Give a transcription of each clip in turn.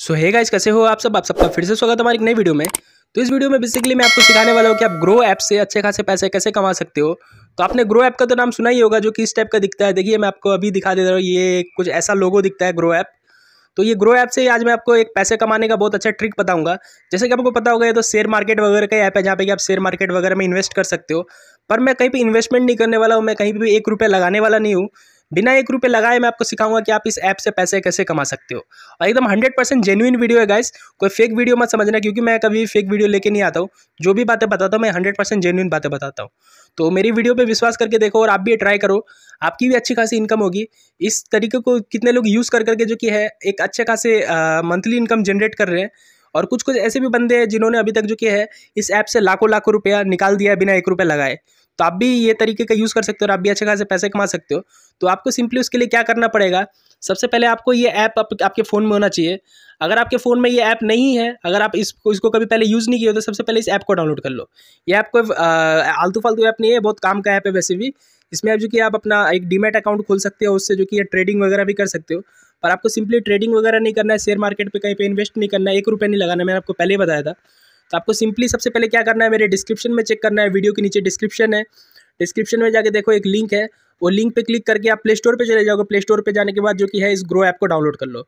सो है गाइज कैसे हो आप सब आप सबका फिर से स्वागत हमारी एक नई वीडियो में तो इस वीडियो में बेसिकली मैं आपको सिखाने वाला हूँ कि आप ग्रो ऐप से अच्छे खासे पैसे कैसे कमा सकते हो तो आपने ग्रो ऐप का तो नाम सुना ही होगा जो किस टाइप का दिखता है देखिए मैं आपको अभी दिखा दे रहा हूँ ये कुछ ऐसा लोगो दिखता है ग्रो ऐप तो ये ग्रो ऐप से आज मैं आपको एक पैसे कमाने का बहुत अच्छा ट्रिक बताऊंगा जैसे कि आपको पता होगा ये तो शेयर मार्केट वगैरह का ऐप है जहाँ पे कि आप शेयर मार्केट वगैरह में इन्वेस्ट कर सकते हो पर मैं कहीं पे इन्वेस्टमेंट नहीं करने वाला हूँ मैं कहीं पे भी एक रुपया लगाने वाला नहीं हूँ बिना एक रुपये लगाए मैं आपको सिखाऊंगा कि आप इस ऐप से पैसे कैसे कमा सकते हो और एकदम हंड्रेड परसेंट जेन्यून वीडियो है गाइस कोई फेक वीडियो मत समझना क्योंकि मैं कभी फेक वीडियो लेके नहीं आता हूँ जो भी बातें बताता हूँ मैं हंड्रेड परसेंट जेनुइन बातें बताता हूँ तो मेरी वीडियो पर विश्वास करके देखो और आप भी ट्राई करो आपकी भी अच्छी खासी इनकम होगी इस तरीके को कितने लोग यूज़ कर करके जो कि है एक अच्छे खासे मंथली इनकम जनरेट कर रहे हैं और कुछ कुछ ऐसे भी बंदे हैं जिन्होंने अभी तक जो कि है इस ऐप से लाखों लाखों रुपया निकाल दिया है बिना एक रुपये लगाए तो आप भी ये तरीके का यूज़ कर सकते हो और आप भी अच्छे खासे पैसे कमा सकते हो तो आपको सिंपली उसके लिए क्या करना पड़ेगा सबसे पहले आपको ये ऐप आप, आपके फ़ोन में होना चाहिए अगर आपके फ़ोन में ये ऐप नहीं है अगर आप इसको इसको कभी पहले यूज़ नहीं किया हो तो सबसे पहले इस ऐप को डाउनलोड कर लो ये ऐप कोई आलतू फालतू ऐप नहीं है बहुत काम का ऐप है वैसे भी इसमें आप जो कि आप अपना एक डीमेट अकाउंट खोल सकते हो उससे जो कि ट्रेडिंग वगैरह भी कर सकते हो पर आपको सिंपली ट्रेडिंग वगैरह नहीं करना है शेयर मार्केट पर कहीं पर इन्वेस्ट नहीं करना है एक रुपये नहीं लगाना मैंने आपको पहले ही बताया था तो आपको सिंपली सबसे पहले क्या करना है मेरे डिस्क्रिप्शन में चेक करना है वीडियो के नीचे डिस्क्रिप्शन है डिस्क्रिप्शन में जाके देखो एक लिंक है वो लिंक पे क्लिक करके आप प्ले स्टोर पर चले जाओगे प्ले स्टोर पर जाने के बाद जो कि है इस ग्रो ऐप को डाउनलोड कर लो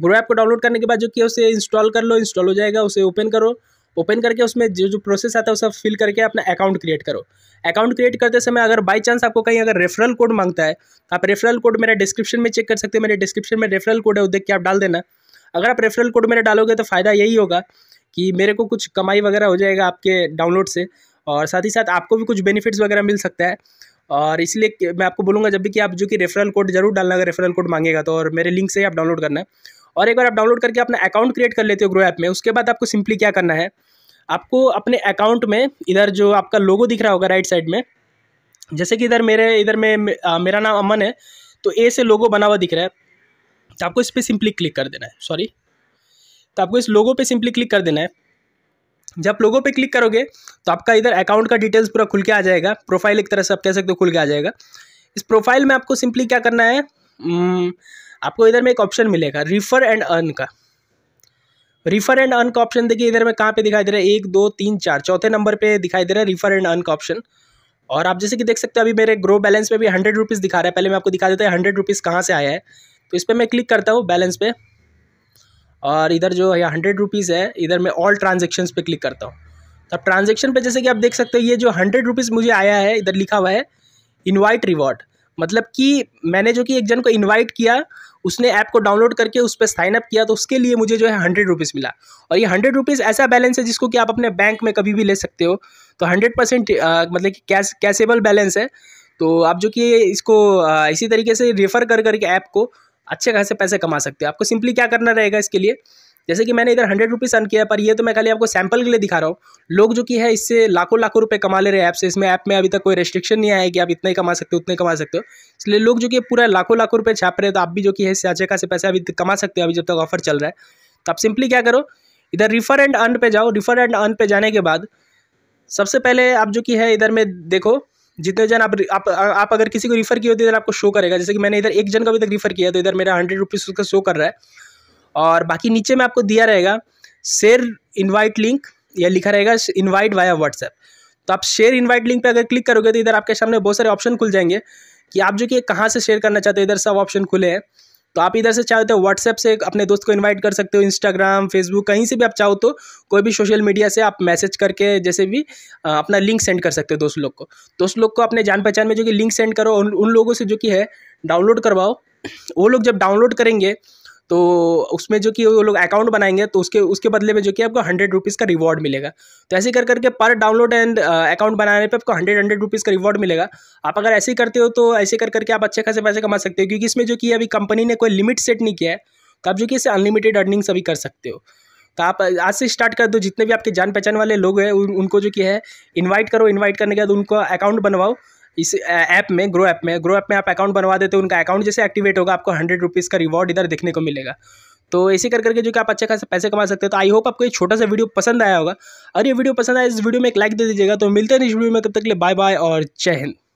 ग्रो ऐप को डाउनलोड करने के बाद जो कि उसे इंस्टॉल कर लो इंस्टॉल हो जाएगा उसे ओपन करो ओपन करके उसमें जो जो प्रोसेस आता है वो सब फिल करके अपना अकाउंट क्रिएट करो अकाउंट क्रिएट करते समय अगर बाई चांस आपको कहीं अगर रेफरल कोड मांगता है तो आप रेफरल कोड मेरा डिस्क्रिप्शन में चेक कर सकते हैं मेरे डिस्क्रिप्शन में रेफरल कोड है वो देख के आप डाल देना अगर आप रेफरल कोड मेरा डालोगे तो फ़ायदा यही होगा कि मेरे को कुछ कमाई वगैरह हो जाएगा आपके डाउनलोड से और साथ ही साथ आपको भी कुछ बेनिफिट्स वगैरह मिल सकता है और इसलिए मैं आपको बोलूँगा जब भी कि आप जो कि रेफरल कोड जरूर डालना अगर रेफरल कोड मांगेगा तो और मेरे लिंक से ही आप डाउनलोड करना है और एक बार आप डाउनलोड करके अपना अकाउंट क्रिएट कर लेते हो ग्रो ऐप में उसके बाद आपको सिंपली क्या करना है आपको अपने अकाउंट में इधर जो आपका लोगो दिख रहा होगा राइट साइड में जैसे कि इधर मेरे इधर में मेरा नाम अमन है तो ए से लोगो बना हुआ दिख रहा है तो आपको इस पर सिंपली क्लिक कर देना है सॉरी तो आपको इस लोगो पे सिंपली क्लिक कर देना है जब लोगों पे क्लिक करोगे तो आपका इधर अकाउंट का डिटेल्स पूरा खुल के आ जाएगा प्रोफाइल एक तरह से आप कह सकते हो खुल के आ जाएगा इस प्रोफाइल में आपको सिंपली क्या करना है हम्म, आपको इधर में एक ऑप्शन मिलेगा रिफ़र एंड अर्न का रिफ़र एंड अर्न का ऑप्शन देखिए इधर में कहाँ पे दिखाई दे रहा है एक दो तीन चार चौथे नंबर पर दिखाई दे रहा है रिफ़र एंड अर्न का ऑप्शन और आप जैसे कि देख सकते हो अभी मेरे ग्रो बैलेंस पे भी हंड्रेड रुपीज़ दिखा रहा है पहले मैं आपको दिखा देता है हंड्रेड रुपीज़ कहाँ से आया है तो इस पर मैं क्लिक करता हूँ बैलेंस पे और इधर जो है हंड्रेड रुपीज़ है इधर मैं ऑल ट्रांजेक्शन पे क्लिक करता हूँ तो अब ट्रांजेक्शन पे जैसे कि आप देख सकते हो ये जो हंड्रेड रुपीज़ मुझे आया है इधर लिखा हुआ है इनवाइट रिवॉर्ड मतलब कि मैंने जो कि एक जन को इनवाइट किया उसने ऐप को डाउनलोड करके उस पर साइन अप किया तो उसके लिए मुझे जो है हंड्रेड रुपीज़ मिला और ये हंड्रेड रुपीज़ ऐसा बैलेंस है जिसको कि आप अपने बैंक में कभी भी ले सकते हो तो हंड्रेड परसेंट मतलब कि कैश कैसेबल बैलेंस है तो आप जो कि इसको आ, इसी तरीके से रेफ़र कर करके ऐप को अच्छे खासे पैसे कमा सकते हो आपको सिंपली क्या करना रहेगा इसके लिए जैसे कि मैंने इधर हंड्रेड रुपीज़ अन किया पर ये तो मैं खाली आपको सैंपल के लिए दिखा रहा हूँ लोग जो कि है इससे लाखों लाखों रुपए कमा ले रहे हैं ऐप से इसमें ऐप में अभी तक कोई रेस्ट्रिक्शन नहीं आया है कि आप इतना ही कमा सकते हो उतने कमा सकते हो इसलिए लोग जो कि पूरा लाखों लाखों रुपये छाप रहे हैं तो आप भी जो कि है इससे अच्छे खासे पैसे अभी कमा सकते हो अभी जब तक ऑफर चल रहा है तो आप सिंपली क्या करो इधर रिफर एंड अन पे जाओ रिफर एंड अन पे जाने के बाद सबसे पहले आप जो कि है इधर में देखो जितने जन आप आप आप अगर किसी को रिफ़र किए होते तो इधर आपको शो करेगा जैसे कि मैंने इधर एक जन को अभी तक रिफ़र किया तो इधर मेरा हंड्रेड रुपीज़ उसका शो कर रहा है और बाकी नीचे में आपको दिया रहेगा शेयर इन्वाइट लिंक या लिखा रहेगा इन्वाइट वाया व्हाट्सएप तो आप शेयर इन्वाइट लिंक पर अगर क्लिक करोगे तो इधर आपके सामने बहुत सारे ऑप्शन खुल जाएंगे कि आप जो कि कहाँ से शेयर करना चाहते हो इधर सब ऑप्शन खुले हैं तो आप इधर से चाहो तो व्हाट्सएप से अपने दोस्त को इनवाइट कर सकते हो इंस्टाग्राम फेसबुक कहीं से भी आप चाहो तो कोई भी सोशल मीडिया से आप मैसेज करके जैसे भी अपना लिंक सेंड कर सकते हो दोस्त लोग को दोस्त लोग को अपने जान पहचान में जो कि लिंक सेंड करो उन लोगों से जो कि है डाउनलोड करवाओ वो लोग जब डाउनलोड करेंगे तो उसमें जो कि वो लोग अकाउंट बनाएंगे तो उसके उसके बदले में जो कि आपको हंड्रेड रुपीज़ का रिवॉर्ड मिलेगा तो ऐसे कर करके पर डाउनलोड एंड अकाउंट बनाने पे आपको हंड्रेड हंड्रेड रुपीज़ का रिवॉर्ड मिलेगा आप अगर ऐसे ही करते हो तो ऐसे कर करके आप अच्छे खासे पैसे कमा सकते हो क्योंकि इसमें जो कि अभी कंपनी ने कोई लिमिट सेट नहीं किया है तो आप जो कि इसे अनलिमिटेड अर्निंग्स अभी कर सकते हो तो आप uh, आज से स्टार्ट कर दो जितने भी आपके जान पहचान वाले लोग हैं उनको जो कि है इन्वाइट करो इन्वाइट करने के बाद उनका अकाउंट बनवाओ इस ऐप में ग्रो ऐप में ग्रो ऐप में आप अकाउंट बनवा देते हो उनका अकाउंट जैसे एक्टिवेट होगा आपको हंड्रेड रुपीज़ का रिवॉर्ड इधर देखने को मिलेगा तो ऐसे कर करके जो कि आप अच्छे खासे पैसे कमा सकते हो तो आई होप आपको ये छोटा सा वीडियो पसंद आया होगा और ये वीडियो पसंद आया इस वीडियो में एक लाइक दे दीजिएगा तो मिलते हैं इस वीडियो में तब तक के लिए बाय बाय और जय हिंद